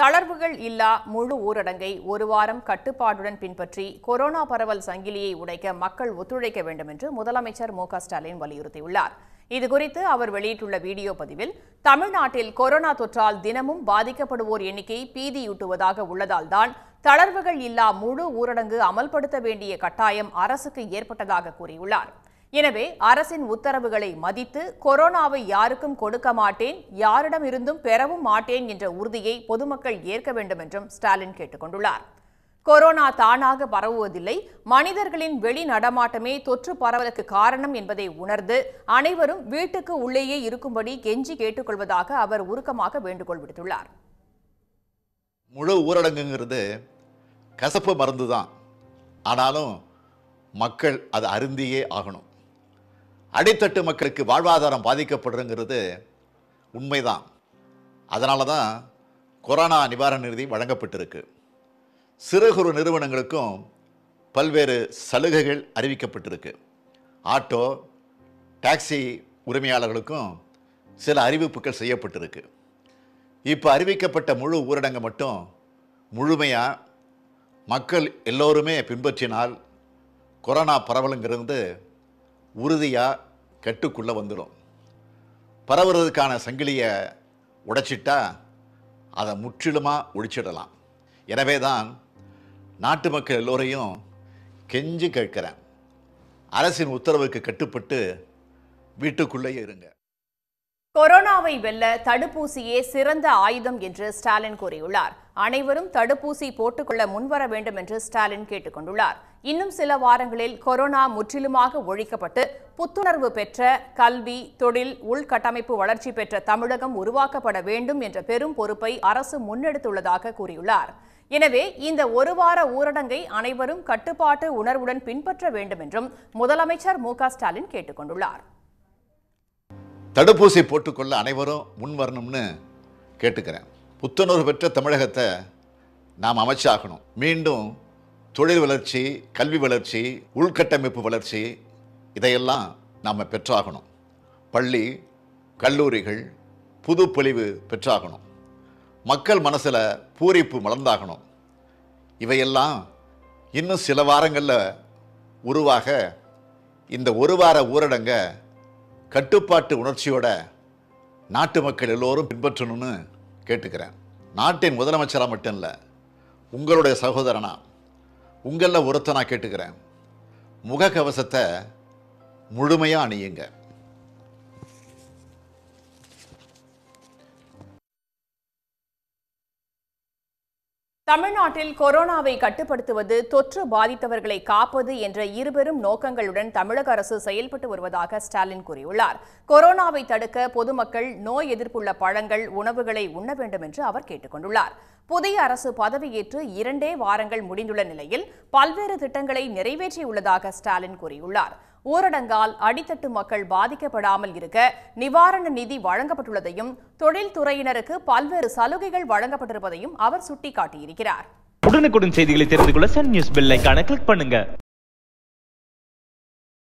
தளர்வுகள் இல்லா முழு ஊரடங்கை ஒரு வாரம் கட்டுப்பாடுடன் பின்பற்றி கொரோனா பரவல் சங்கிலியை உடைக்க மக்கள் ஒத்துழைக்க வேண்டும் என்று முதலமைச்சர் மு ஸ்டாலின் வலியுறுத்தியுள்ளார் இதுகுறித்து அவர் வெளியிட்டுள்ள வீடியோ பதிவில் தமிழ்நாட்டில் கொரோனா தொற்றால் தினமும் பாதிக்கப்படுவோர் எண்ணிக்கை பீதியூட்டுவதாக உள்ளதால்தான் தளர்வுகள் இல்லா முழு ஊரடங்கு அமல்படுத்த வேண்டிய கட்டாயம் அரசுக்கு ஏற்பட்டதாக கூறியுள்ளார் எனவே அரசின் உத்தரவுகளை மதித்து கொரோனாவை யாருக்கும் கொடுக்க மாட்டேன் யாரிடம் இருந்தும் பெறவும் மாட்டேன் என்ற உறுதியை பொதுமக்கள் ஏற்க வேண்டும் என்றும் ஸ்டாலின் கேட்டுக்கொண்டுள்ளார் கொரோனா தானாக பரவுவதில்லை மனிதர்களின் வெளி நடமாட்டமே தொற்று பரவலுக்கு காரணம் என்பதை உணர்ந்து அனைவரும் வீட்டுக்கு உள்ளேயே இருக்கும்படி கெஞ்சி கேட்டுக்கொள்வதாக அவர் உருக்கமாக வேண்டுகோள் விடுத்துள்ளார் முழு ஊரடங்குங்கிறது கசப்பு மருந்து தான் ஆனாலும் மக்கள் அதை அருந்தியே ஆகணும் அடித்தட்டு மக்களுக்கு வாழ்வாதாரம் பாதிக்கப்படுறங்கிறது உண்மைதான் அதனால தான் கொரோனா நிவாரண நிதி வழங்கப்பட்டிருக்கு சிறு குறு நிறுவனங்களுக்கும் பல்வேறு சலுகைகள் அறிவிக்கப்பட்டிருக்கு ஆட்டோ டாக்ஸி உரிமையாளர்களுக்கும் சில அறிவிப்புகள் செய்யப்பட்டிருக்கு இப்போ அறிவிக்கப்பட்ட முழு ஊரடங்கு மட்டும் முழுமையாக மக்கள் எல்லோருமே பின்பற்றினால் கொரோனா பரவலுங்கிறது உறுதியாக கட்டுக்குள்ளே வந்துடும் பரவுறதுக்கான சங்கிலியை உடைச்சிட்டா அதை முற்றிலுமாக ஒழிச்சிடலாம் எனவே தான் நாட்டு மக்கள் எல்லோரையும் கெஞ்சி கேட்கிறேன் அரசின் உத்தரவுக்கு கட்டுப்பட்டு வீட்டுக்குள்ளேயே இருங்க கொரோனாவை வெல்ல தடுப்பூசியே சிறந்த ஆயுதம் என்று ஸ்டாலின் கூறியுள்ளார் அனைவரும் தடுப்பூசி போட்டுக்கொள்ள முன்வர வேண்டும் என்று ஸ்டாலின் கேட்டுக் கொண்டுள்ளார் இன்னும் சில வாரங்களில் கொரோனா முற்றிலுமாக ஒழிக்கப்பட்டு புத்துணர்வு பெற்ற கல்வி தொழில் உள்கட்டமைப்பு வளர்ச்சி பெற்ற தமிழகம் உருவாக்கப்பட வேண்டும் என்ற பெரும் பொறுப்பை அரசு முன்னெடுத்துள்ளதாக கூறியுள்ளார் எனவே இந்த ஒரு வார ஊரடங்கை அனைவரும் கட்டுப்பாட்டு உணர்வுடன் பின்பற்ற வேண்டும் என்றும் முதலமைச்சர் மு ஸ்டாலின் கேட்டுக் கொண்டுள்ளார் தடுப்பூசி போட்டுக்கொள்ள அனைவரும் முன்வரணும்னு கேட்டுக்கிறேன் புத்துணர்வு பெற்ற தமிழகத்தை நாம் அமைச்சாகணும் மீண்டும் தொழில் வளர்ச்சி கல்வி வளர்ச்சி உள்கட்டமைப்பு வளர்ச்சி இதையெல்லாம் நாம் பெற்றாகணும் பள்ளி கல்லூரிகள் புது பெற்றாகணும் மக்கள் மனசில் பூரிப்பு மலர்ந்தாகணும் இவையெல்லாம் இன்னும் சில வாரங்களில் உருவாக இந்த ஒரு வார ஊரடங்கை கட்டுப்பாட்டு உணர்ச்சியோட நாட்டு மக்கள் எல்லோரும் பின்பற்றணும்னு கேட்டுக்கிறேன் நாட்டின் முதலமைச்சராக மட்டும் இல்லை உங்களுடைய சகோதரனா உங்களில் ஒருத்தனாக கேட்டுக்கிறேன் முகக்கவசத்தை முழுமையாக அணியுங்க தமிழ்நாட்டில் கொரோனாவை கட்டுப்படுத்துவது தொற்று பாதித்தவர்களை காப்பது என்ற இருபெரும் நோக்கங்களுடன் தமிழக அரசு செயல்பட்டு வருவதாக ஸ்டாலின் கூறியுள்ளார் கொரோனாவை தடுக்க பொதுமக்கள் நோய் எதிர்ப்புள்ள பழங்கள் உணவுகளை உண்ண வேண்டும் என்று அவர் கேட்டுக் கொண்டுள்ளார் புதிய அரசு பதவியேற்று இரண்டே வாரங்கள் முடிந்துள்ள நிலையில் பல்வேறு திட்டங்களை நிறைவேற்றியுள்ளதாக ஸ்டாலின் கூறியுள்ளார் ஊரடங்கால் அடித்தட்டு மக்கள் பாதிக்கப்படாமல் இருக்க நிவாரண நிதி வழங்கப்பட்டுள்ளதையும் தொழில்துறையினருக்கு பல்வேறு சலுகைகள் வழங்கப்பட்டிருப்பதையும் அவர் சுட்டிக்காட்டியிருக்கிறார் உடனுக்குடன் செய்திகளை தெரிந்து கொள்ள சன் நியூஸ் பெல்லைக்கான கிளிக் பண்ணுங்க